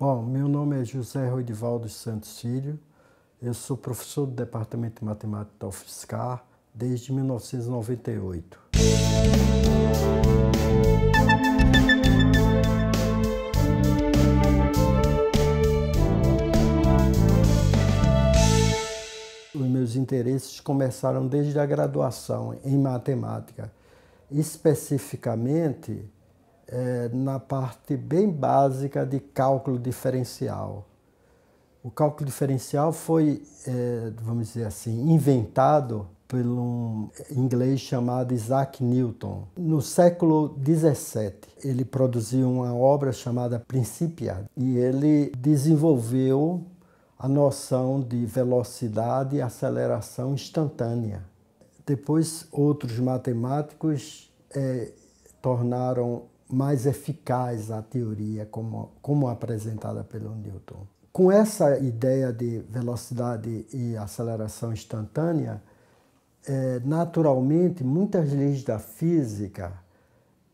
Bom, meu nome é José Roidivaldo Santos Filho, eu sou professor do Departamento de Matemática da UFSCar desde 1998. Os meus interesses começaram desde a graduação em matemática, especificamente é, na parte bem básica de cálculo diferencial. O cálculo diferencial foi, é, vamos dizer assim, inventado por um inglês chamado Isaac Newton. No século 17, ele produziu uma obra chamada Principia e ele desenvolveu a noção de velocidade e aceleração instantânea. Depois, outros matemáticos é, tornaram mais eficaz a teoria como, como apresentada pelo Newton. Com essa ideia de velocidade e aceleração instantânea, é, naturalmente muitas leis da física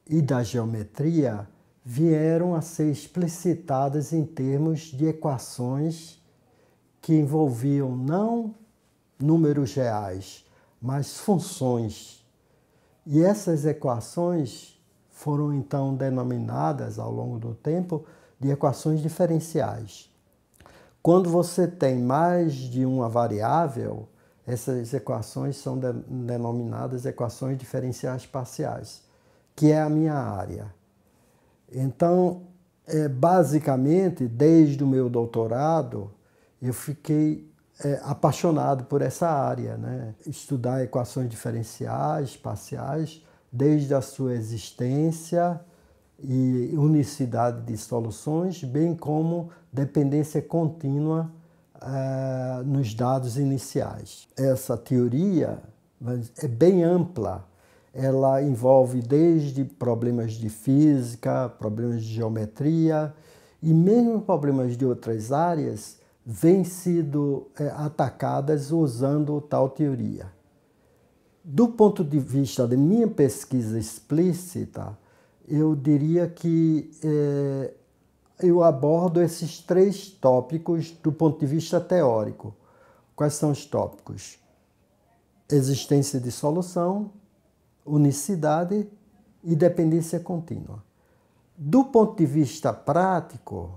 e da geometria vieram a ser explicitadas em termos de equações que envolviam não números reais, mas funções. E essas equações foram então denominadas ao longo do tempo de equações diferenciais. Quando você tem mais de uma variável, essas equações são de denominadas equações diferenciais parciais, que é a minha área. Então, é, basicamente, desde o meu doutorado, eu fiquei é, apaixonado por essa área, né? Estudar equações diferenciais, parciais, desde a sua existência e unicidade de soluções, bem como dependência contínua eh, nos dados iniciais. Essa teoria é bem ampla, ela envolve desde problemas de física, problemas de geometria e mesmo problemas de outras áreas vêm sido eh, atacadas usando tal teoria do ponto de vista de minha pesquisa explícita, eu diria que é, eu abordo esses três tópicos do ponto de vista teórico. Quais são os tópicos? Existência de solução, unicidade e dependência contínua. Do ponto de vista prático,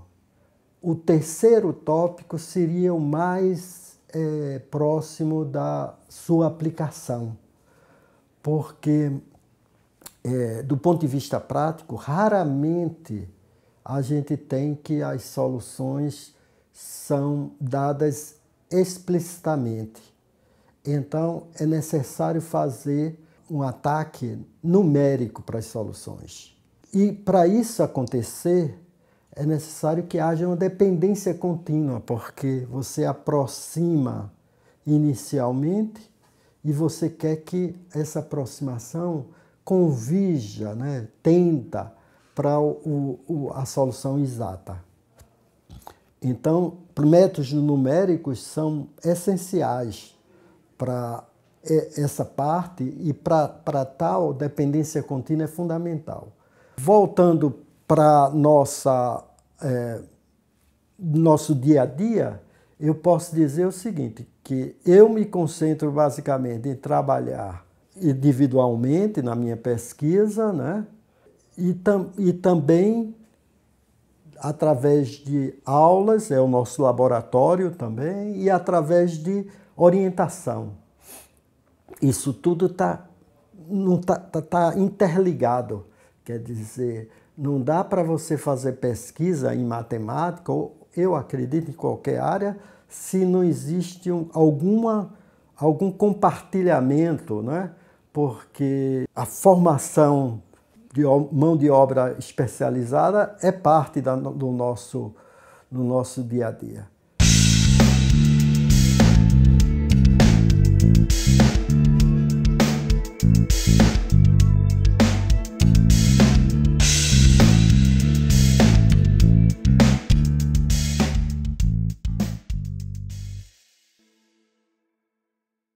o terceiro tópico seria o mais é, próximo da sua aplicação porque, é, do ponto de vista prático, raramente a gente tem que as soluções são dadas explicitamente. Então, é necessário fazer um ataque numérico para as soluções. E para isso acontecer, é necessário que haja uma dependência contínua, porque você aproxima inicialmente e você quer que essa aproximação convija, né, tenda para o, o, a solução exata. Então, métodos numéricos são essenciais para essa parte e para tal dependência contínua é fundamental. Voltando para nossa é, nosso dia a dia, eu posso dizer o seguinte, que eu me concentro basicamente em trabalhar individualmente na minha pesquisa, né? E, tam, e também através de aulas, é o nosso laboratório também, e através de orientação. Isso tudo está tá, tá, tá interligado, quer dizer, não dá para você fazer pesquisa em matemática ou, eu acredito, em qualquer área, se não existe alguma, algum compartilhamento, né? porque a formação de mão de obra especializada é parte da, do, nosso, do nosso dia a dia.